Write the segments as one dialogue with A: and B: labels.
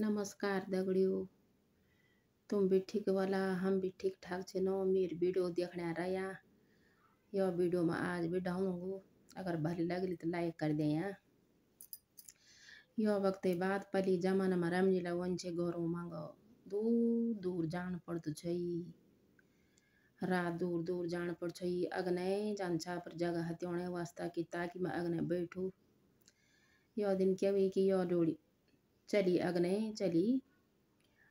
A: नमस्कार दगडियो तुम भी ठीक वाला हम भी ठीक ठाक छो मेर वीडियो देखने रहा यो वीडियो में आज भी डाऊँगू अगर भले लगली तो लाइक कर दे यहाँ यो वक्त बात पहले जमाना में रमजीला वन छे गौरव मांगो दूर दूर जान पड़त छई रात दूर दूर जान पड़ छई अग्न जान छा पर जगह हत्या वास्ता की ताकि मैं अग्न बैठू यो दिन क्या कि यो डोड़ी चली अगने चली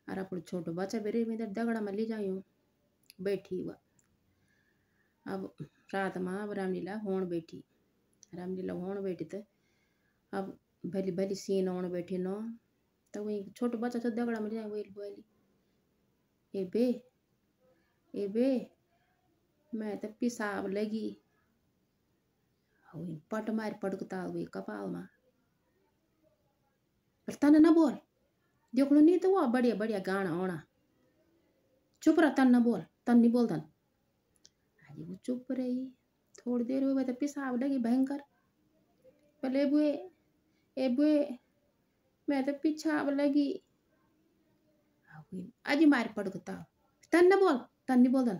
A: और अपने छोटो बच्चा बेरे में इधर दगड़ा में ले जायो बैठी हुआ अब रात माँ अब रामलीला होण बैठी रामलीला होने बैठी तो अब भली भली सीन होण बैठी नो तो वही छोटो बच्चा तो दगड़ा में ले जाए वही बोली ए बे ए बे मैं तो पिसाब लगी पट मार पटकता हुई कपाल मा पर तन न बोल देख लो नहीं तो वो बढ़िया बढ़िया गाना आना चुप रहा तन न बोल तन नहीं बोल तन अरे वो चुप रही थोड़ी देर हुई तो पिसाब लगी भयंकर बोले बुए ए बुए मैं तो पिछाब लगी अजी मार पड़ गता तन न बोल तन नहीं बोल तन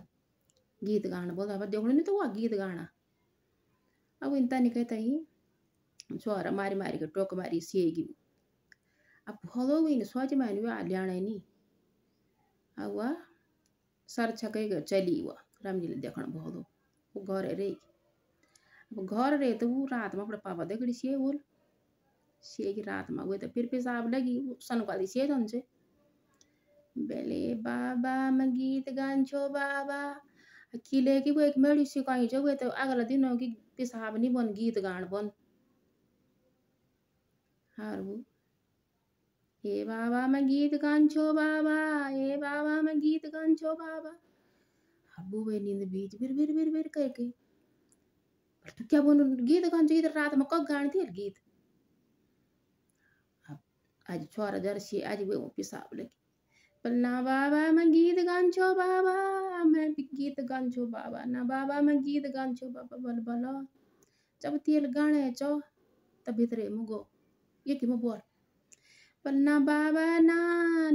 A: गीत गाना बोल पर लो नहीं तो वो गीत गाना अब इन तन कहता ही छोरा मारी मारी के टोक मारी सी गई अब स्वाच मायन वे आल्याणी आवा सर छके चली हुआ रामजी देखण भोलो वो घर रे अब घर रे तो वो रात में अपने पापा देखड़ी से बोल से की रात में गए तो फिर साब लगी सन का सनकाली से तुमसे बेले बाबा मैं गीत गान छो बाबा किले की वो एक मेड़ी सिखाई जो गए तो अगला दिन की पेशाब नहीं बन गीत गान बन हार वो हे बाबा मैं गीत गांचो बाबा हे बाबा मैं गीत गांचो बाबा अबू भाई नींद बीच बिर बिर बिर बिर करके पर तू क्या बोल गीत गांचो इधर रात में कब गान थी गीत आज छोरा जर से आज वे पिसाब लगी पर ना बाबा मैं गीत गांचो बाबा मैं भी गीत गांचो बाबा ना बाबा मैं गीत गांचो बाबा बल बल जब तेल गाने चो तब भीतरे मुगो ये कि मैं बोल पन्ना बाबा ना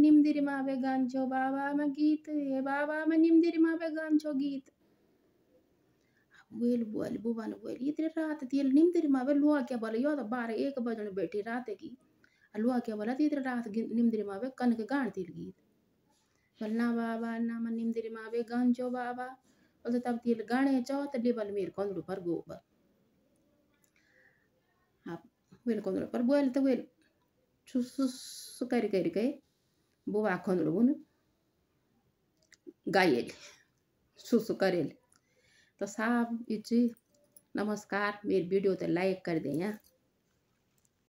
A: निमदिर मावे गांचो बाबा म गीत हे बाबा म निमदिर मावे गांचो गीत वेल बोल बुवन वेल इतने रात दिल निमदिर मावे लुआ क्या बोले यो तो बारह एक बजन बैठी रात की अलुआ क्या बोला इतने रात निमदिर मावे कन के गाण दिल गीत बलना बाबा ना म निमदिर मावे गांचो बाबा बोलते तो तब दिल गाने चो तो लिबल मेर कंदरू पर गोबर हाँ वेल कंदरू पर बोल तो वेल कर कर के gari bu रुन bunu गायल सुस करेल तो साहब इच नमस्कार मेरी वीडियो तो लाइक कर दें यहाँ